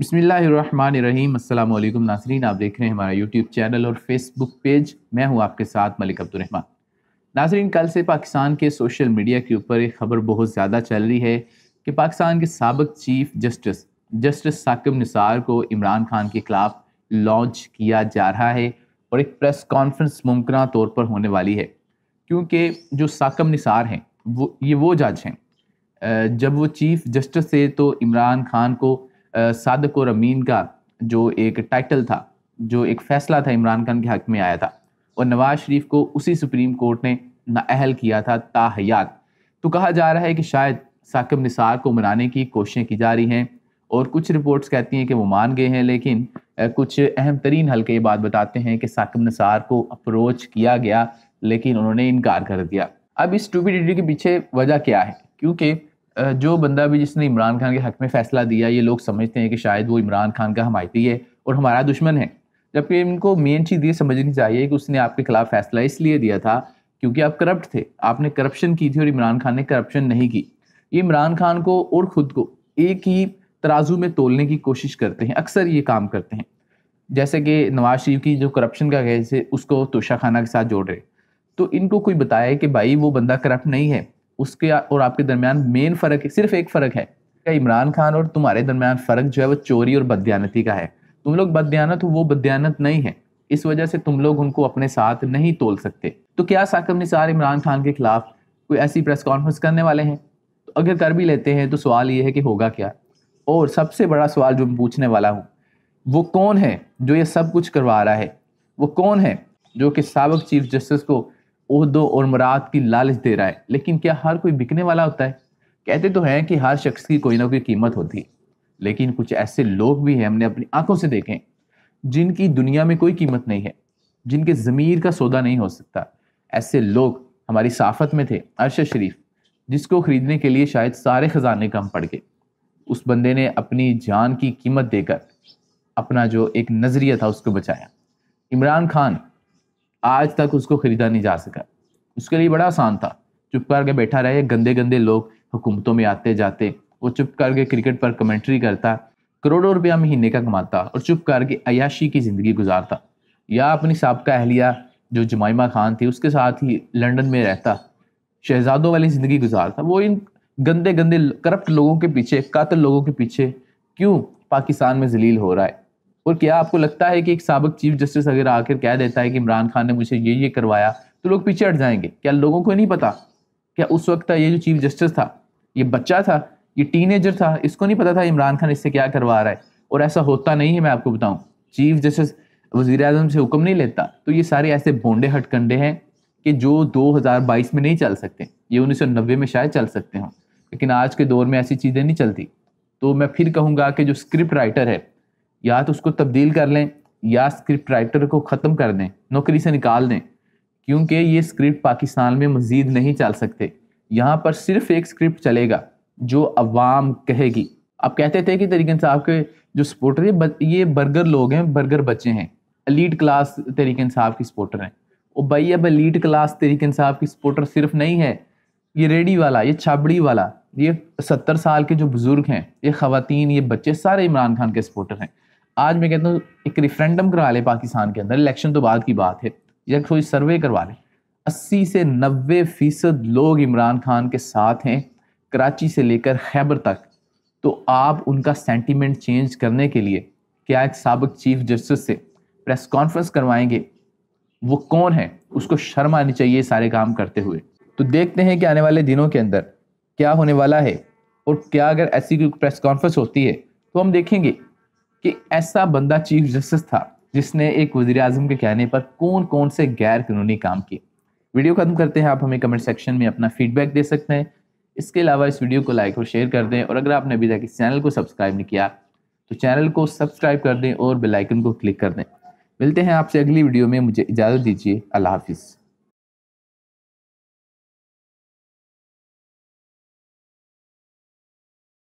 बसमीम अल्लाम नासरीन आप देख रहे हैं हमारा यूट्यूब चैनल और फेसबुक पेज मैं हूं आपके साथ मलिक अब्दुलरहमान नासरीन कल से पाकिस्तान के सोशल मीडिया के ऊपर एक खबर बहुत ज़्यादा चल रही है कि पाकिस्तान के सबक chief justice justice Saqib Nisar को इमरान खान के ख़िलाफ़ लॉन्च किया जा रहा है और एक प्रेस कॉन्फ्रेंस मुमकिन तौर पर होने वाली है क्योंकि जो साकम निसार हैं वो ये वो जज हैं जब वो चीफ जस्टिस थे तो इमरान खान को सादक और अमीन का जो एक टाइटल था जो एक फैसला था इमरान खान के हक में आया था और नवाज शरीफ को उसी सुप्रीम कोर्ट ने नाअहल किया था ताहयात तो कहा जा रहा है कि शायद साकिब निसार को मनाने की कोशिशें की जा रही हैं और कुछ रिपोर्ट्स कहती हैं कि वो मान गए हैं लेकिन कुछ अहम तरीन हल्के ये बात बताते हैं कि साकिब निसार को अप्रोच किया गया लेकिन उन्होंने इनकार कर दिया अब इस स्टूपिडिटी के पीछे वजह क्या है क्योंकि जो बंदा भी जिसने इमरान खान के हक में फैसला दिया ये लोग समझते हैं कि शायद वो इमरान खान का हमायती है और हमारा दुश्मन है जबकि इनको मेन चीज़ ये समझनी चाहिए कि उसने आपके खिलाफ फैसला इसलिए दिया था क्योंकि आप करप्ट थे आपने करप्शन की थी और इमरान खान ने करप्शन नहीं की ये इमरान खान को और ख़ुद को एक ही तराजू में तोलने की कोशिश करते हैं अक्सर ये काम करते हैं जैसे कि नवाज शरीफ की जो करप्शन का गैस है उसको तोशा खाना के साथ जोड़ रहे तो इनको कोई बताए कि भाई वो बंदा करप्ट नहीं है उसके और आपके दरमियान मेन फ़र्क सिर्फ एक फ़र्क है क्या इमरान खान और तुम्हारे दरमियान फ़र्क जो है वो चोरी और बदयानती का है तुम लोग बदयानत हो वो बदयानत नहीं है इस वजह से तुम लोग उनको अपने साथ नहीं तोल सकते तो क्या साकब निसार इमरान खान के खिलाफ कोई ऐसी प्रेस कॉन्फ्रेंस करने वाले हैं तो अगर कर भी लेते हैं तो सवाल ये है कि होगा क्या और सबसे बड़ा सवाल जो मैं पूछने वाला हूँ वो कौन है जो ये सब कुछ करवा रहा है वो कौन है जो कि सबक चीफ जस्टिस को उहदो और मराद की लालच दे रहा है लेकिन क्या हर कोई बिकने वाला होता है कहते तो हैं कि हर शख्स की कोई ना कोई कीमत होती लेकिन कुछ ऐसे लोग भी हैं हमने अपनी आंखों से देखे जिनकी दुनिया में कोई कीमत नहीं है जिनके ज़मीर का सौदा नहीं हो सकता ऐसे लोग हमारी साफत में थे अरशद शरीफ जिसको ख़रीदने के लिए शायद सारे ख़जाने कम पड़ गए उस बंदे ने अपनी जान की कीमत देकर अपना जो एक नज़रिया था उसको बचाया इमरान खान आज तक उसको ख़रीदा नहीं जा सका उसके लिए बड़ा आसान था चुप करके बैठा रहे गंदे गंदे लोग हुकूमतों में आते जाते वो चुप करके क्रिकेट पर कमेंट्री करता करोड़ों रुपया महीने का कमाता और चुप करके अयाशी की ज़िंदगी गुजारता या अपनी सबका अहलिया जो जमाइमा खान थी उसके साथ ही लंदन में रहता शहजादों वाली ज़िंदगी गुजारता वो इन गंदे गंदे करप्ट लोगों के पीछे कातल लोगों के पीछे क्यों पाकिस्तान में जलील हो रहा है और क्या आपको लगता है कि एक सबक चीफ जस्टिस अगर आकर कह देता है कि इमरान खान ने मुझे ये ये करवाया तो लोग पीछे हट जाएंगे क्या लोगों को नहीं पता क्या उस वक्त का ये जो चीफ जस्टिस था ये बच्चा था ये टीनेजर था इसको नहीं पता था इमरान खान इससे क्या करवा रहा है और ऐसा होता नहीं है मैं आपको बताऊं चीफ जस्टिस वजीर अजम से हुक्म नहीं लेता तो ये सारे ऐसे भोंडे हटकंडे हैं कि जो 2022 में नहीं चल सकते ये उन्नीस में शायद चल सकते हों लेकिन आज के दौर में ऐसी चीज़ें नहीं चलती तो मैं फिर कहूँगा कि जो स्क्रिप्ट राइटर है या तो उसको तब्दील कर लें या स्क्रिप्ट राइटर को ख़त्म कर दें नौकरी से निकाल दें क्योंकि ये स्क्रिप्ट पाकिस्तान में मज़ीद नहीं चल सकते यहाँ पर सिर्फ एक स्क्रिप्ट चलेगा जो अवाम कहेगी आप कहते थे कि तरीकन साहब के जो सपोर्टर है ये बर्गर लोग हैं बर्गर बच्चे हैं अलीट क्लास तरीकन साहब की सपोर्टर हैं और भाई अब अलीड क्लास तरीकन साहब की सपोर्टर सिर्फ नहीं है ये रेडी वाला ये छाबड़ी वाला ये सत्तर साल के जो बुज़ुर्ग हैं ये ख़वान ये बच्चे सारे इमरान खान के सपोर्टर हैं आज मैं कहता हूँ एक रेफरेंडम करवा ले पाकिस्तान के अंदर इलेक्शन तो बाद की बात है या कोई सर्वे करवा ले अस्सी से नब्बे फीसद लोग इमरान खान के साथ हैं कराची से लेकर खैबर तक तो आप उनका सेंटीमेंट चेंज करने के लिए क्या एक सबक चीफ जस्टिस से प्रेस कॉन्फ्रेंस करवाएंगे वो कौन है उसको शर्म आनी चाहिए सारे काम करते हुए तो देखते हैं कि आने वाले दिनों के अंदर क्या होने वाला है और क्या अगर ऐसी कोई प्रेस कॉन्फ्रेंस होती है तो हम देखेंगे कि ऐसा बंदा चीफ जस्टिस था जिसने एक वजी अजम के कहने पर कौन कौन से गैर कानूनी काम किए वीडियो खत्म करते हैं आप हमें कमेंट सेक्शन में अपना फीडबैक दे सकते हैं इसके अलावा इस वीडियो को लाइक और शेयर कर दें और अगर आपने अभी तक इस चैनल को सब्सक्राइब नहीं किया तो चैनल को सब्सक्राइब कर दें और बेलाइकन को क्लिक कर दें मिलते हैं आपसे अगली वीडियो में मुझे इजाज़त दीजिए अल्लाह हाफिज़